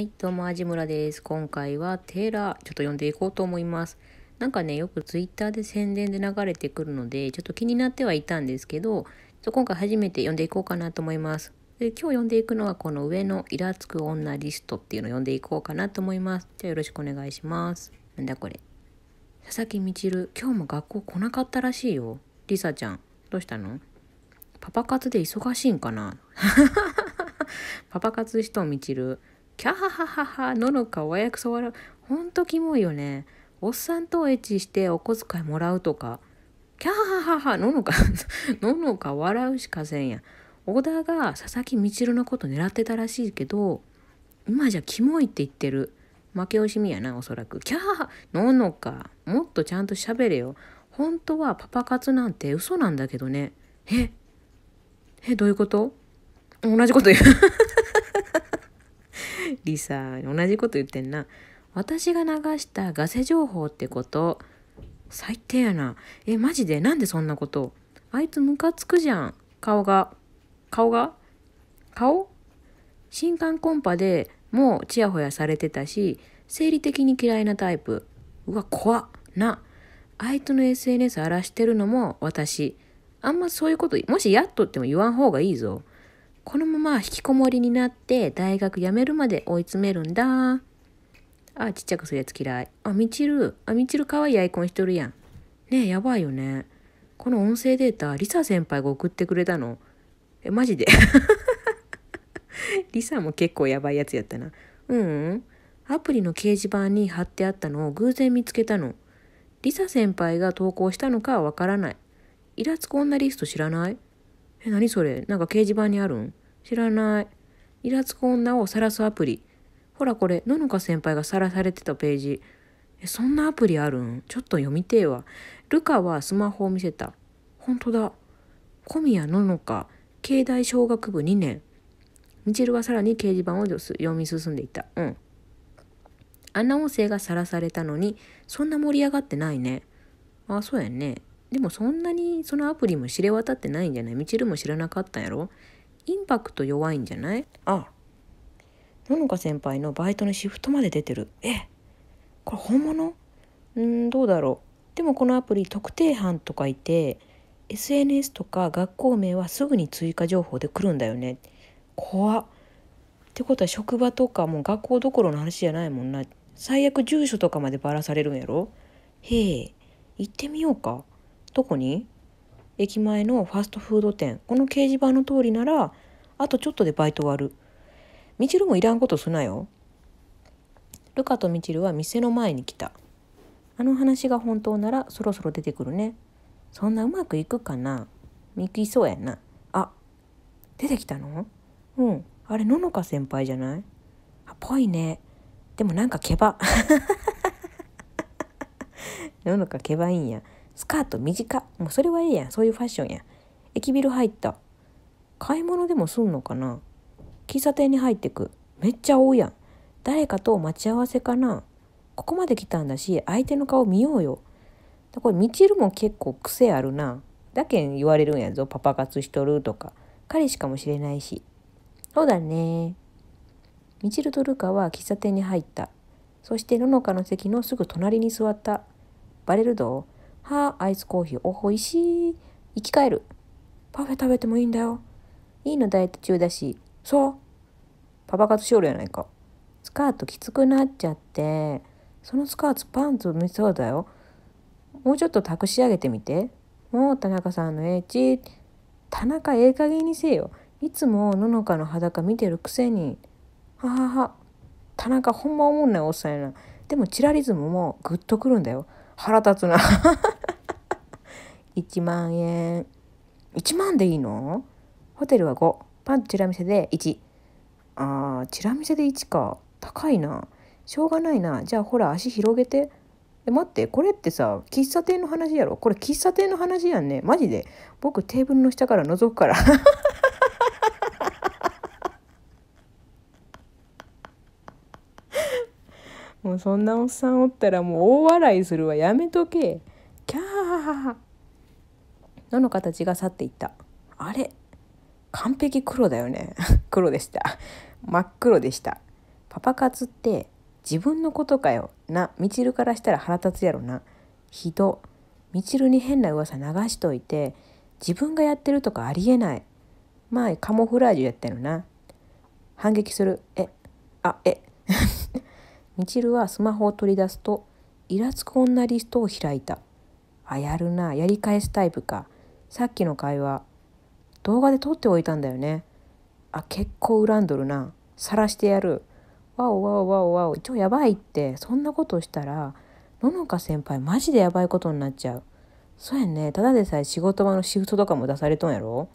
はい、どうも、あじむらです。今回はテーラー、ちょっと読んでいこうと思います。なんかね、よく twitter で宣伝で流れてくるので、ちょっと気になってはいたんですけど、今回初めて読んでいこうかなと思います。で今日読んでいくのはこの上のイラつく女リストっていうのを読んでいこうかなと思います。じゃあよろしくお願いします。なんだこれ。佐々木みちる、今日も学校来なかったらしいよ。りさちゃん、どうしたのパパ活で忙しいんかな パパ活人みちる。キャハハハハののかわやくそ笑うほんとキモいよねおっさんとエッチしてお小遣いもらうとかキャハハハののかの のか笑うしかせんや小田が佐々木みちるのこと狙ってたらしいけど今じゃキモいって言ってる負け惜しみやなおそらくキャハハののかもっとちゃんと喋れよ本当はパパ活なんて嘘なんだけどねええどういうこと同じこと言うリサ同じこと言ってんな私が流したガセ情報ってこと最低やなえマジでなんでそんなことあいつムカつくじゃん顔が顔が顔新刊コンパでもうチヤホヤされてたし生理的に嫌いなタイプうわ怖っないつの SNS 荒らしてるのも私あんまそういうこともしやっとっても言わん方がいいぞこのまま引きこもりになって大学辞めるまで追い詰めるんだ。あ、ちっちゃくするやつ嫌い。あ、みちる。あ、みちるかわいいアイコンしとるやん。ねえ、やばいよね。この音声データ、リサ先輩が送ってくれたの。え、マジで リサも結構やばいやつやったな。うん、うん。アプリの掲示板に貼ってあったのを偶然見つけたの。リサ先輩が投稿したのかはわからない。イラつく女リスト知らないえ、何それなんか掲示板にあるん知らない。イラつく女を晒すアプリ。ほらこれ、ののか先輩が晒されてたページ。え、そんなアプリあるんちょっと読みてえわ。ルカはスマホを見せた。ほんとだ。小宮ののか、経内小学部2年。みちるはさらに掲示板を読み進んでいた。うん。あんな音声がさらされたのに、そんな盛り上がってないね。あ、そうやね。でもそんなにそのアプリも知れ渡ってないんじゃないみちるも知らなかったんやろインパクト弱いんじゃないあののか先輩のバイトのシフトまで出てるえこれ本物うんどうだろうでもこのアプリ特定班とかいて SNS とか学校名はすぐに追加情報で来るんだよね怖っってことは職場とかもう学校どころの話じゃないもんな最悪住所とかまでばらされるんやろへえ行ってみようかどこに駅前のファストフード店この掲示板の通りならあとちょっとでバイト終わるみちるもいらんことすなよルカとみちるは店の前に来たあの話が本当ならそろそろ出てくるねそんなうまくいくかなみきそうやなあ出てきたのうんあれののか先輩じゃないあぽいねでもなんか毛羽 ののか毛羽いいんやスカート短もうそれはいいやんそういうファッションやん駅ビル入った買い物でもすんのかな喫茶店に入ってくめっちゃ多いやん誰かと待ち合わせかなここまで来たんだし相手の顔見ようよだこれみちるも結構癖あるなだけん言われるんやぞパパ活しとるとか彼氏かもしれないしそうだねみちるとルカは喫茶店に入ったそしてののかの席のすぐ隣に座ったバレるどはあ、アイスコーヒー、お、いしい。生き返る。パフェ食べてもいいんだよ。いいのダイエット中だし。そう。パパ活しよるやないか。スカートきつくなっちゃって、そのスカートパンツ見そうだよ。もうちょっとたくし上げてみて。もう田中さんのエッチ。田中ええ加減にせよ。いつもののかの裸見てるくせに。ははは。田中ほんまおもんないおっさんやな。でもチラリズムもグッとくるんだよ。腹立つな1 万円1万でいいのホテルは5パンチラ見せで1あーチラ見せで1か高いなしょうがないなじゃあほら足広げてえ待ってこれってさ喫茶店の話やろこれ喫茶店の話やんねマジで僕テーブルの下から覗くからもうそんなおっさんおったらもう大笑いするわやめとけキャーハハハ。のの形が去っていったあれ完璧黒だよね 黒でした真っ黒でしたパパ活って自分のことかよなみちるからしたら腹立つやろな人、みちるに変な噂流しといて自分がやってるとかありえないまあカモフラージュやってるな反撃するえあえ みちるはスマホを取り出すとイラつく女リストを開いたあやるなやり返すタイプかさっきの会話動画で撮っておいたんだよねあ結構恨んどるな晒してやるわおわおわおわお一応やばいってそんなことしたらののか先輩マジでやばいことになっちゃうそうやねただでさえ仕事場のシフトとかも出されとんやろ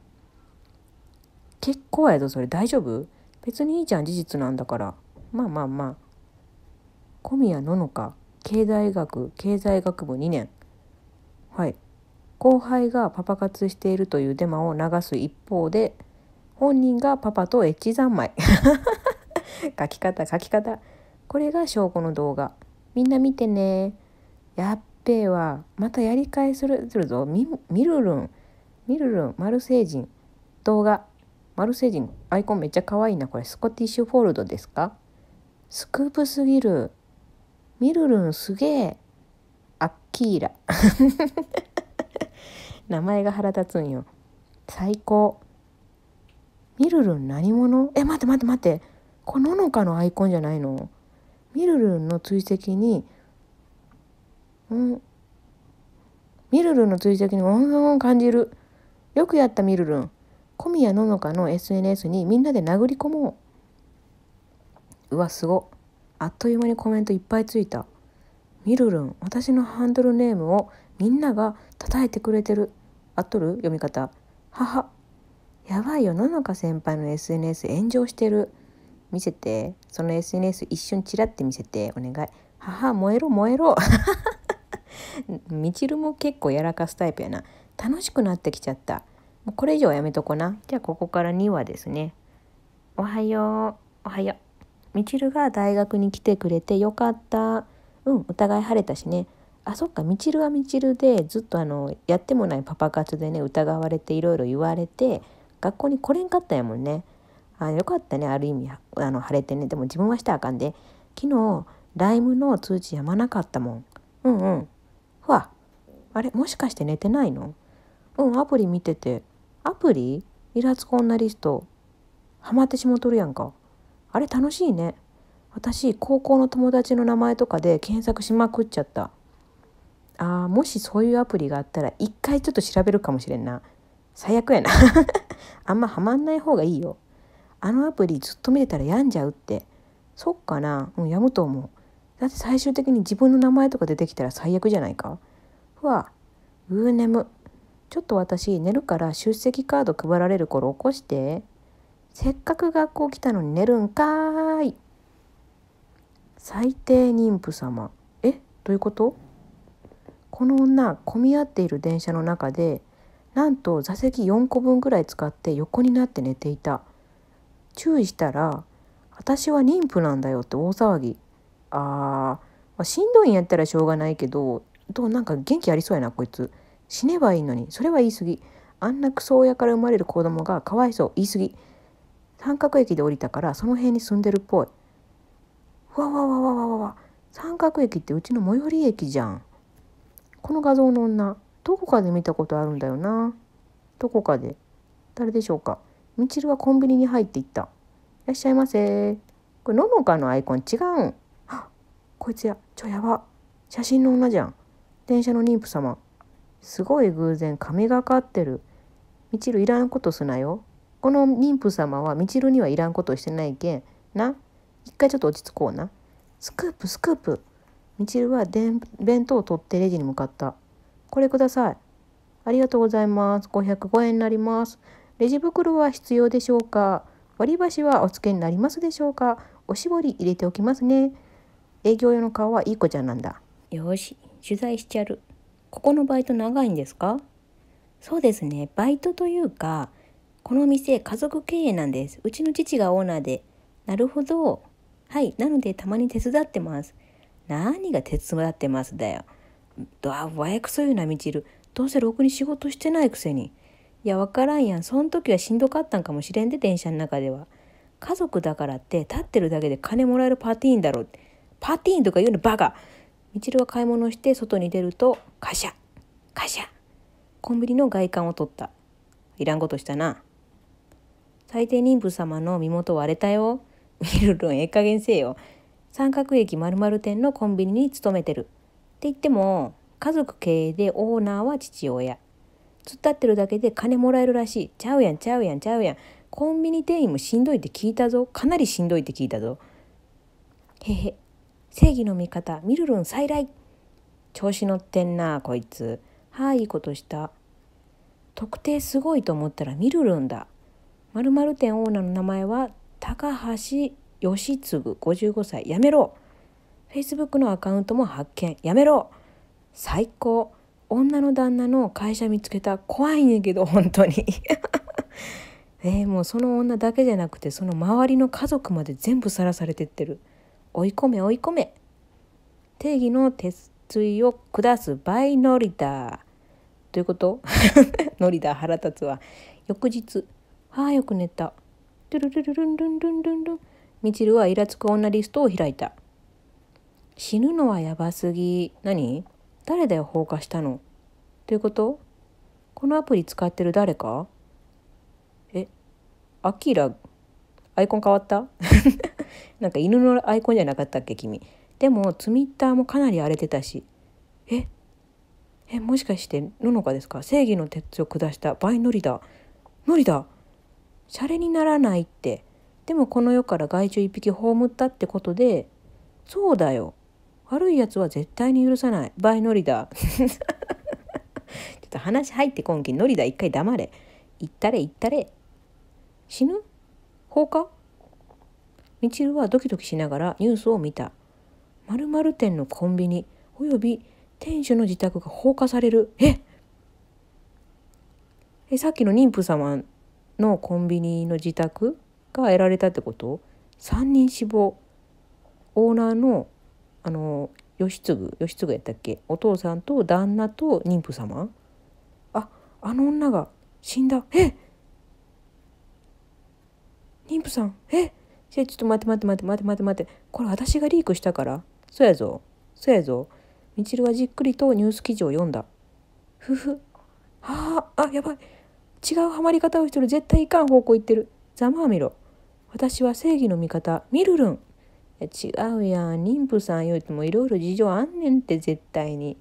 結構やぞそれ大丈夫別にいいじゃん事実なんだからまあまあまあ小宮ののか経済学経済学部2年はい後輩がパパ活しているというデマを流す一方で本人がパパとエッチ三昧書き方書き方これが証拠の動画みんな見てねやっべえわまたやり返するぞみるるんみるるんンマルセ人動画マルセ人アイコンめっちゃ可愛いなこれスコティッシュフォールドですかスクープすぎるみるるんすげえアッキーラ 名前が腹立つんよ最高みるるん何者え待って待って待ってこののかのアイコンじゃないのみるるんの追跡にうんみるるんの追跡にうんうん感じるよくやったみるるん小宮ののかの SNS にみんなで殴り込もううわすごっあっという間にコメントいっぱいついたみるるん私のハンドルネームをみんなが叩いてくれてるあっとる読み方母やばいよ野中先輩の SNS 炎上してる見せてその SNS 一瞬チラって見せてお願い母燃えろ燃えろみちるも結構やらかすタイプやな楽しくなってきちゃったもうこれ以上はやめとこなじゃあここから2話ですねおはようおはようみちるが大学に来てくれてよかったうんお互い晴れたしねあそっかみちるはみちるでずっとあのやってもないパパ活でね疑われていろいろ言われて学校に来れんかったんやもんねあよかったねある意味あの晴れてねでも自分はしたらあかんで昨日ライムの通知やまなかったもんうんうんふわあれもしかして寝てないのうんアプリ見ててアプリイラつこんなリストハマってしもとるやんかあれ楽しいね私高校の友達の名前とかで検索しまくっちゃったあーもしそういうアプリがあったら一回ちょっと調べるかもしれんな最悪やな あんまハマんない方がいいよあのアプリずっと見てたら病んじゃうってそっかなもうやむと思うだって最終的に自分の名前とか出てきたら最悪じゃないかふわうー眠ちょっと私寝るから出席カード配られる頃起こしてせっかく学校来たのに寝るんかい最低妊婦様えどういうことこの女混み合っている電車の中でなんと座席4個分ぐらい使って横になって寝ていた注意したら「私は妊婦なんだよ」って大騒ぎあー、まあ、しんどいんやったらしょうがないけどどうなんか元気ありそうやなこいつ死ねばいいのにそれは言い過ぎあんなクソ親から生まれる子供がかわいそう言い過ぎ三角駅で降りたからその辺に住んでるっぽい。わわわわわわわ三角駅ってうちの最寄り駅じゃん。この画像の女どこかで見たことあるんだよな。どこかで。誰でしょうか。みちるはコンビニに入っていった。いらっしゃいませ。これ、ののかのアイコン違うん。あこいつや、ちょやば。写真の女じゃん。電車の妊婦様。すごい偶然、神がかってる。みちるいらんことすなよ。この妊婦様はみちるにはいらんことをしてないけんな一回ちょっと落ち着こうなスクープスクープみちるはでん弁当を取ってレジに向かったこれくださいありがとうございます505円になりますレジ袋は必要でしょうか割り箸はお付けになりますでしょうかおしぼり入れておきますね営業用の顔はいい子ちゃんなんだよし取材しちゃるここのバイト長いんですかそうですねバイトというかこの店家族経営なんです。うちの父がオーナーで。なるほど。はい。なのでたまに手伝ってます。何が手伝ってますだよ。あ、わやくそよなみちる。どうせろくに仕事してないくせに。いや、わからんやん。そん時はしんどかったんかもしれんで、電車の中では。家族だからって立ってるだけで金もらえるパティーンだろ。パティーンとか言うのバカ。みちるは買い物して外に出ると、カシャ、カシャ。コンビニの外観を取った。いらんことしたな。最低妊婦様の身元割れたよ。ミルルンええ加減せえよ。三角駅〇〇店のコンビニに勤めてる。って言っても、家族経営でオーナーは父親。突っ立ってるだけで金もらえるらしい。ちゃうやんちゃうやんちゃうやん。コンビニ店員もしんどいって聞いたぞ。かなりしんどいって聞いたぞ。へへ。正義の味方、ミルルン再来。調子乗ってんな、こいつ。はい、いいことした。特定すごいと思ったらミルルンだ。〇〇店オーナーの名前は高橋義次55歳やめろ Facebook のアカウントも発見やめろ最高女の旦那の会社見つけた怖いねんけど本当に えもうその女だけじゃなくてその周りの家族まで全部さらされてってる追い込め追い込め定義の鉄槌を下すバイノリダーということノリダー腹立つわ翌日ああよく寝た。ルルルルンルンルンルンルン。みちるはイラつく女リストを開いた。死ぬのはやばすぎ。何誰だよ放火したの。ということこのアプリ使ってる誰かえ、アキラ、アイコン変わった なんか犬のアイコンじゃなかったっけ君。でも、ツイッターもかなり荒れてたし。え、え、もしかして、ののかですか正義の鉄を下したバイノリだ。ノリだシャレにならないってでもこの世から害虫一匹葬ったってことでそうだよ悪いやつは絶対に許さないバイノリだ ちょっと話入ってこんきノリだ一回黙れ行ったれ行ったれ死ぬ放火みちるはドキドキしながらニュースを見た〇〇店のコンビニおよび店主の自宅が放火されるええさっきの妊婦様のコンビニの自宅が得られたってこと3人死亡オーナーのあの義継義継やったっけお父さんと旦那と妊婦様ああの女が死んだえ妊婦さんえちょっと待って待って待って待って待って待ってこれ私がリークしたからそやぞそやぞみちるはじっくりとニュース記事を読んだふふはああやばい違うハマり方をしてる絶対いかん方向行ってるざまあみろ私は正義の味方ミルルン違うやん妊婦さん言うてもいろいろ事情あんねんって絶対に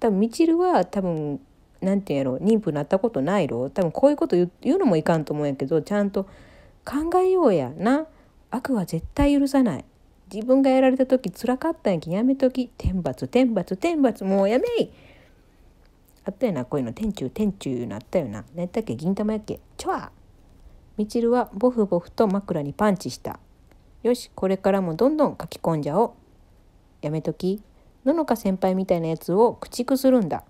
多分みちるは多分何て言うんやろ妊婦になったことないろ多分こういうこと言うのもいかんと思うんやけどちゃんと考えようやな悪は絶対許さない自分がやられた時つらかったんやけやめとき天罰天罰天罰もうやめいあったよなこういうの天中天中なったよな何やったっけ銀玉やっけちょわみちるはボフボフと枕にパンチしたよしこれからもどんどん書き込んじゃおうやめときののか先輩みたいなやつを駆逐するんだ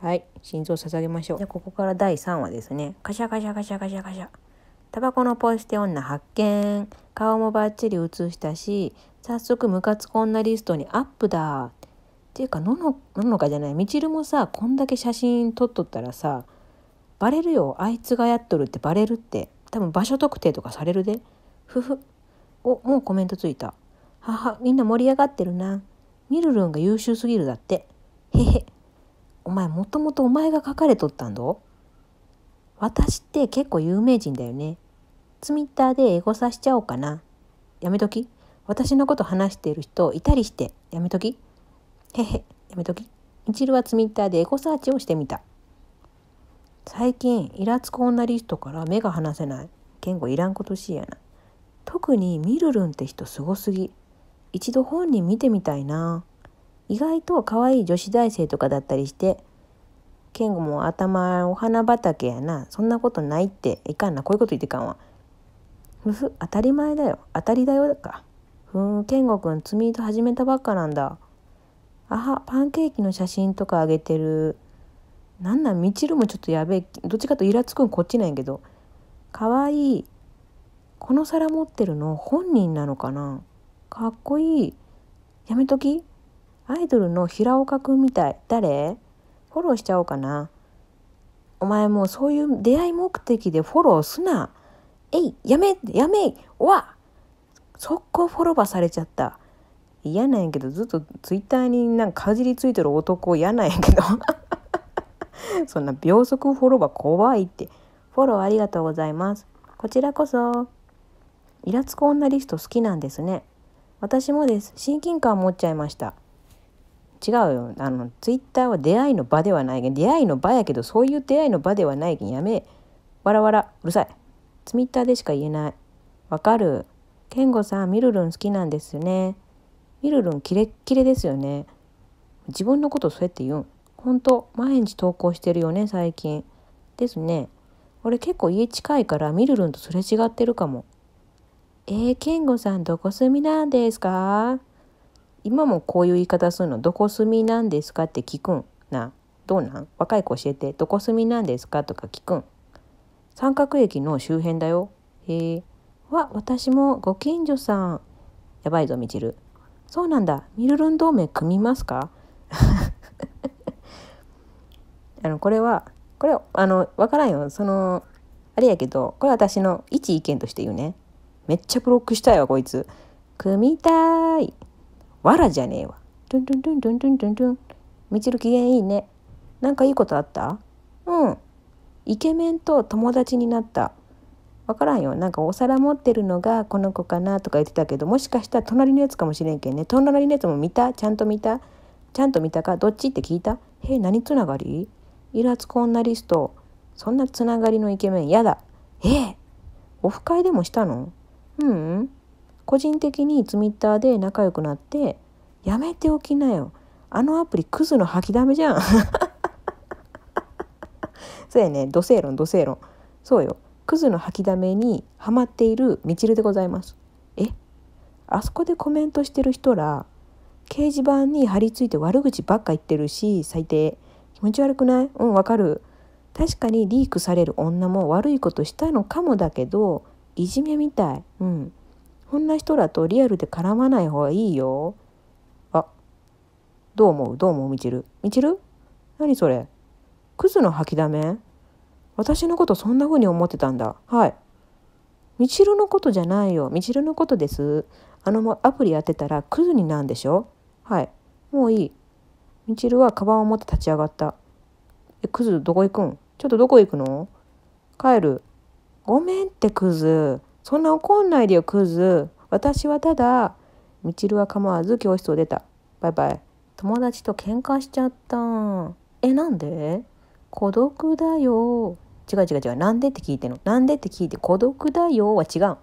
はい心臓捧げましょうじゃここから第3話ですねカシャカシャカシャカシャカシャタバコのポイ捨て女発見顔もバッチリ写したし早速ムカつこんなリストにアップだっていうかののののかじゃないみちるもさこんだけ写真撮っとったらさバレるよあいつがやっとるってバレるって多分場所特定とかされるでふふおもうコメントついたははみんな盛り上がってるなみるるんが優秀すぎるだってへへお前もともとお前が書かれとったんど私って結構有名人だよねツイッターでエゴさしちゃおうかなやめとき私のこと話してる人いたりしてやめときへへ、やめとき。みちるはツイッターでエコサーチをしてみた。最近、イラつく女リストから目が離せない。言語いらんことしいやな。特にみるるんって人すごすぎ。一度本人見てみたいな。意外と可愛い女子大生とかだったりして、健吾も頭お花畑やなそんなことないっていかんなこういうこと言ってかんわふふ当たり前だよ当たりだよかふん健吾くんツミート始めたばっかなんだあはパンケーキの写真とかあげてるなんなんみちるもちょっとやべえどっちかとイラつくんこっちなんやけどかわいいこの皿持ってるの本人なのかなかっこいいやめときアイドルの平岡くんみたい誰フォローしちゃおうかなお前もうそういう出会い目的でフォローすなえいやめやめわ速攻フォロバされちゃった嫌なんやけどずっとツイッターになんかかじりついてる男嫌なんやけど そんな秒速フォローは怖いってフォローありがとうございますこちらこそイラつく女リスト好きなんですね私もです親近感持っちゃいました違うよあのツイッターは出会いの場ではない出会いの場やけどそういう出会いの場ではないやめわらわらうるさいツイッターでしか言えないわかるケンゴさんみるるん好きなんですねみるるんキレッキレですよね自分のことそうやって言うん本当毎日投稿してるよね最近ですね俺結構家近いからみるるんとすれ違ってるかもえー、ンゴさんどこ住みなんですか今もこういう言い方するのどこ住みなんですかって聞くんなどうなん若い子教えてどこ住みなんですかとか聞くん三角駅の周辺だよへえわ私もご近所さんやばいぞみちるそうなんだミルルン同盟組みますか あのこれはこれあの分からんよそのあれやけどこれ私の一意見として言うねめっちゃブロックしたいわこいつ組みたいわらじゃねえわトゥントゥントゥントゥントゥントゥントゥンみちる機嫌いいねなんかいいことあったうんイケメンと友達になった分からんよなんかお皿持ってるのがこの子かなとか言ってたけどもしかしたら隣のやつかもしれんけんね隣のやつも見たちゃんと見たちゃんと見たかどっちって聞いたへえ何つながりイラつこんなリストそんなつながりのイケメンやだええオフ会でもしたのううん、うん、個人的にツイッターで仲良くなってやめておきなよあのアプリクズの吐きだめじゃん そうやね土星論土星論そうよクズの吐きだめにハマっているみちるでございます。えあそこでコメントしてる人ら掲示板に貼り付いて悪口ばっか言ってるし最低気持ち悪くないうんわかる確かにリークされる女も悪いことしたのかもだけどいじめみたいうんこんな人らとリアルで絡まない方がいいよあどう思うどう思うみちるみちる何それクズの吐きだめ私のことそんな風に思ってたんだ。はい。みちるのことじゃないよ。みちるのことです。あのアプリやってたらクズになんでしょはい。もういい。みちるはカバンを持って立ち上がった。え、クズどこ行くんちょっとどこ行くの帰る。ごめんってクズ。そんな怒んないでよクズ。私はただ。みちるは構わず教室を出た。バイバイ。友達と喧嘩しちゃった。え、なんで孤独だよ。違う違う違う。なんでって聞いてんの。なんでって聞いて、孤独だよは違う。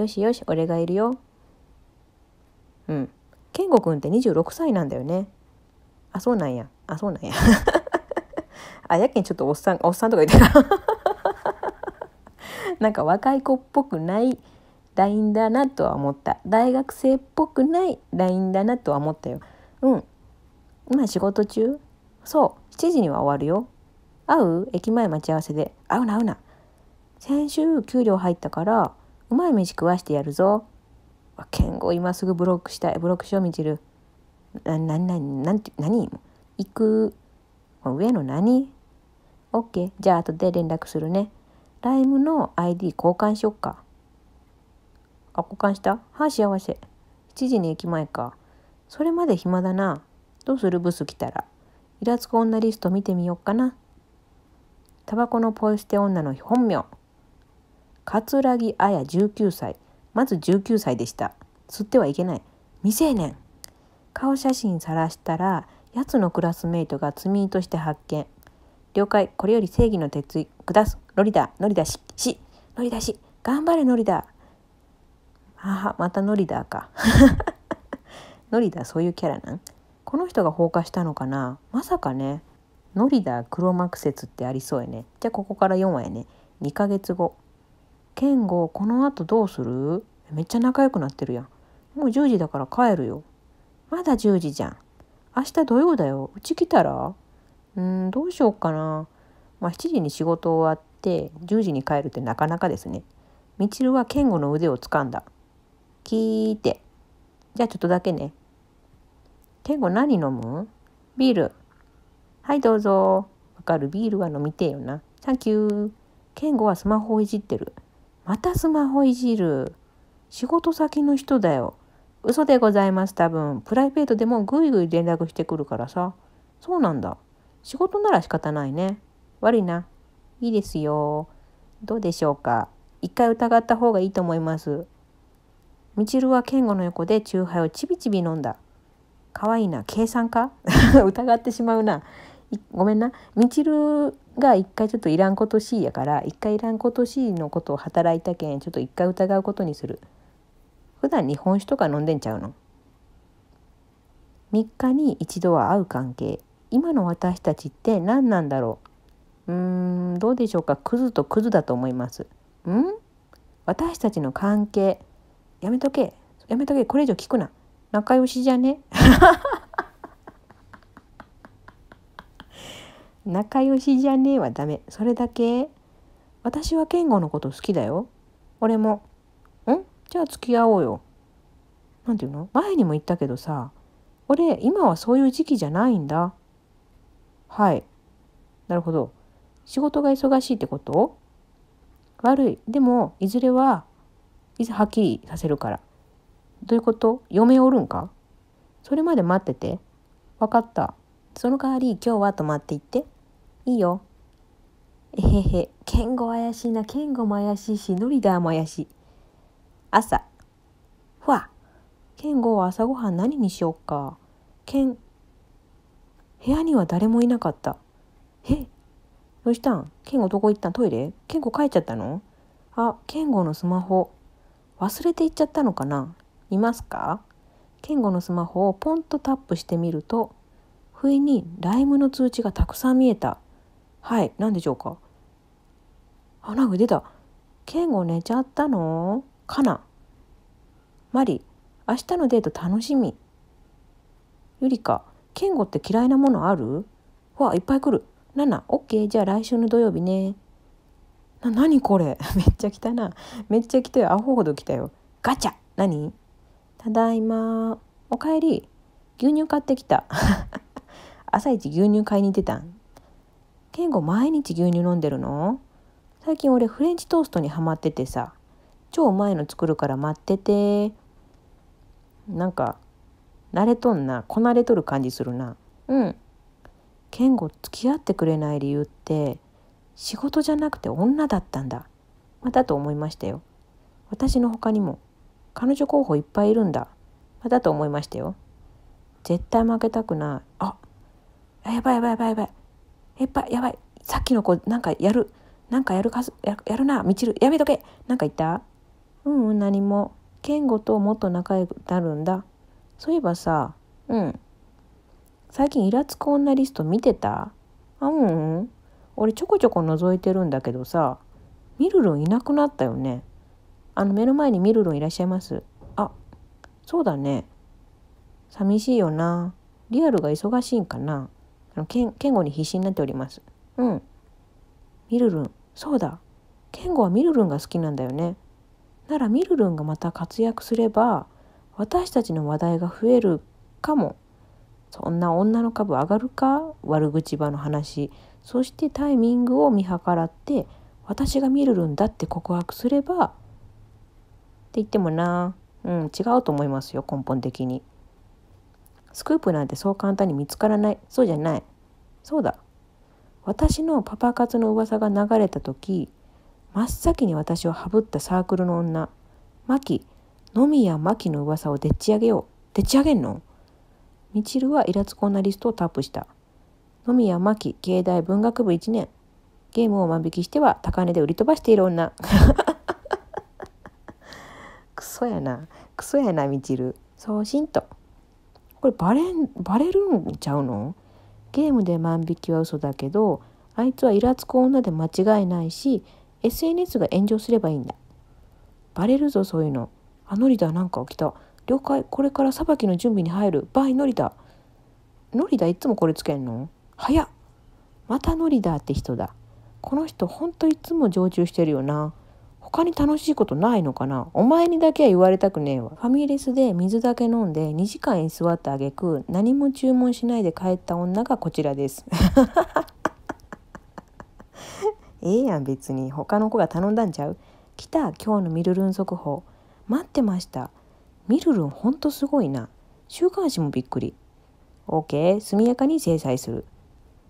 よしよし、俺がいるよ。うん。健吾くんって26歳なんだよね。あ、そうなんや。あ、そうなんや。あ、やけんちょっとおっさん、おっさんとか言ってた。なんか若い子っぽくない LINE だなとは思った。大学生っぽくない LINE だなとは思ったよ。うん。今仕事中そう。7時には終わるよ。会う駅前待ち合わせで会うな会うな先週給料入ったからうまい飯食わしてやるぞ健吾今すぐブロックしたいブロックしようみちるななななんて何行く上の何 ?OK じゃあ後で連絡するねライムの ID 交換しよっかあ交換したはあ幸せ7時に駅前かそれまで暇だなどうするブス来たらイラつく女リスト見てみよっかなタバコのポイ捨て女の本名桂木綾19歳まず19歳でした吸ってはいけない未成年顔写真晒したらやつのクラスメイトが罪として発見了解これより正義の鉄槌下すノリだノリだししノリだし頑張れノリだあまたノリだか ノリだそういうキャラなんこの人が放火したのかなまさかねノリダ黒幕説ってありそうやね。じゃあここから4話やね。2ヶ月後。健吾、この後どうするめっちゃ仲良くなってるやん。もう10時だから帰るよ。まだ10時じゃん。明日土曜だよ。うち来たらうん、どうしようかな。まあ7時に仕事終わって、10時に帰るってなかなかですね。みちるは健吾の腕を掴んだ。聞いて。じゃあちょっとだけね。健吾何飲むビール。はいどうぞわかるビールは飲みてえよなサンキューケンゴはスマホをいじってるまたスマホいじる仕事先の人だよ嘘でございます多分プライベートでもぐいぐい連絡してくるからさそうなんだ仕事なら仕方ないね悪いないいですよどうでしょうか一回疑った方がいいと思いますみちるはケンゴの横でチューハイをちびちび飲んだかわいいな計算か 疑ってしまうなごめんなみちるが一回ちょっといらんことしいやから一回いらんことしいのことを働いたけんちょっと一回疑うことにする普段日本酒とか飲んでんちゃうの3日に一度は会う関係今の私たちって何なんだろううーんどうでしょうかクズとクズだと思いますん私たちの関係やめとけやめとけこれ以上聞くな仲良しじゃね仲良しじゃねえはダメ。それだけ。私は健吾のこと好きだよ。俺も。んじゃあ付き合おうよ。なんていうの前にも言ったけどさ、俺、今はそういう時期じゃないんだ。はい。なるほど。仕事が忙しいってこと悪い。でも、いずれは、いずはっきりさせるから。どういうこと嫁おるんかそれまで待ってて。分かった。その代わり今日は泊まっていっていいよえへへ健吾怪しいな健吾も怪しいしノリダーも怪しい朝ふわ健吾は朝ごはん何にしようかけん部屋には誰もいなかったえどうしたん健吾どこ行ったんトイレ健吾帰っちゃったのあ健吾のスマホ忘れて行っちゃったのかないますか健吾のスマホをポンとタップしてみると不意にライムの通知がたくさん見えたはい何でしょうかあなんか出たケンゴ寝ちゃったのかなマリ明日のデート楽しみゆりかケンゴって嫌いなものあるわいっぱい来るナナオッケーじゃあ来週の土曜日ねな何これ めっちゃ来たなめっちゃ来たよアホほど来たよガチャ何ただいまおかえり牛乳買ってきた朝一牛乳買いに行ってたん。健吾毎日牛乳飲んでるの最近俺フレンチトーストにはまっててさ超うまいの作るから待っててなんか慣れとんなこなれとる感じするなうん健吾付き合ってくれない理由って仕事じゃなくて女だったんだまたと思いましたよ私の他にも彼女候補いっぱいいるんだまたと思いましたよ絶対負けたくないあやばいやばいやばいやばいやばいやばいさっきの子なんかやるなんかやるかすややるなみちるやめとけなんか言ったうんうん何も健吾ともっと仲良くなるんだそういえばさうん最近イラつく女リスト見てたあうんうん俺ちょこちょこ覗いてるんだけどさみるるんいなくなったよねあの目の前にみるるんいらっしゃいますあそうだね寂しいよなリアルが忙しいんかなあの健健吾に必死になっております。うん。みるるん、そうだ。健吾はみるるんが好きなんだよね。ならみるるんがまた活躍すれば私たちの話題が増えるかも。そんな女の株上がるか悪口場の話そしてタイミングを見計らって私が見るんだって告白すればって言ってもなうん違うと思いますよ根本的に。スクープなんてそう簡単に見つからないそうじゃないそうだ私のパパ活の噂が流れた時真っ先に私をハブったサークルの女マキ野宮真紀の噂をでっち上げようでっち上げんのみちるはイラつこなリストをタップした野宮真紀芸大文学部1年ゲームを万引きしては高値で売り飛ばしている女 クソやなクソやなみちる送信と。これバレバレるんちゃうのゲームで万引きは嘘だけどあいつはイラつく女で間違いないし SNS が炎上すればいいんだバレるぞそういうのあノリだなんか起きた了解これから裁きの準備に入るバイノリだノリだいつもこれつけんの早っまたノリダって人だこの人ほんといつも常駐してるよな他に楽しいことないのかなお前にだけは言われたくねえわ。ファミレスで水だけ飲んで2時間居座ったげく何も注文しないで帰った女がこちらです。ええやん別に他の子が頼んだんちゃう来た今日のミルルン速報待ってましたミルルンほんとすごいな週刊誌もびっくり OK 速やかに制裁する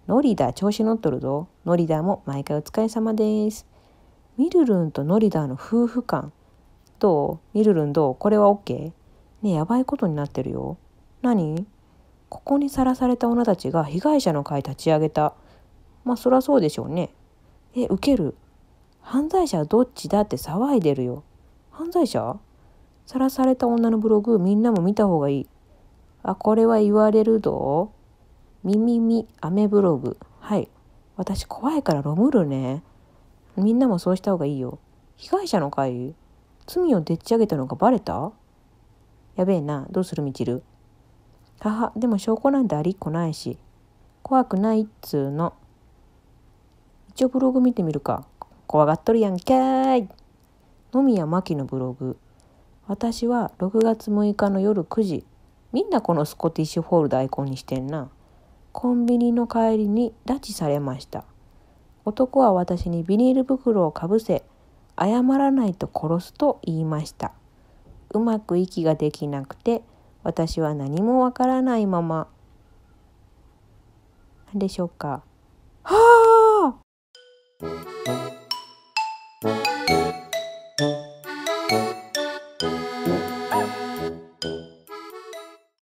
ノリダ調子乗っとるぞノリダも毎回お疲れ様ですミルルンとノリダーの夫婦間どうミルルンどうこれは OK? ねやばいことになってるよ何ここにさらされた女たちが被害者の会立ち上げたまあそりゃそうでしょうねえ受ける犯罪者はどっちだって騒いでるよ犯罪者さらされた女のブログみんなも見た方がいいあこれは言われるうみみみアメブログはい私怖いからロムるねみんなもそうした方がいいよ。被害者の会罪をでっち上げたのがバレたやべえな、どうするみちる。はは、でも証拠なんてありっこないし。怖くないっつーの。一応ブログ見てみるか。怖がっとるやんけーい。野宮真紀のブログ。私は6月6日の夜9時。みんなこのスコティッシュホールドアイコンにしてんな。コンビニの帰りに拉致されました。男は私にビニール袋をかぶせ謝らないと殺すと言いましたうまく息ができなくて私は何もわからないまま何でしょうかはあ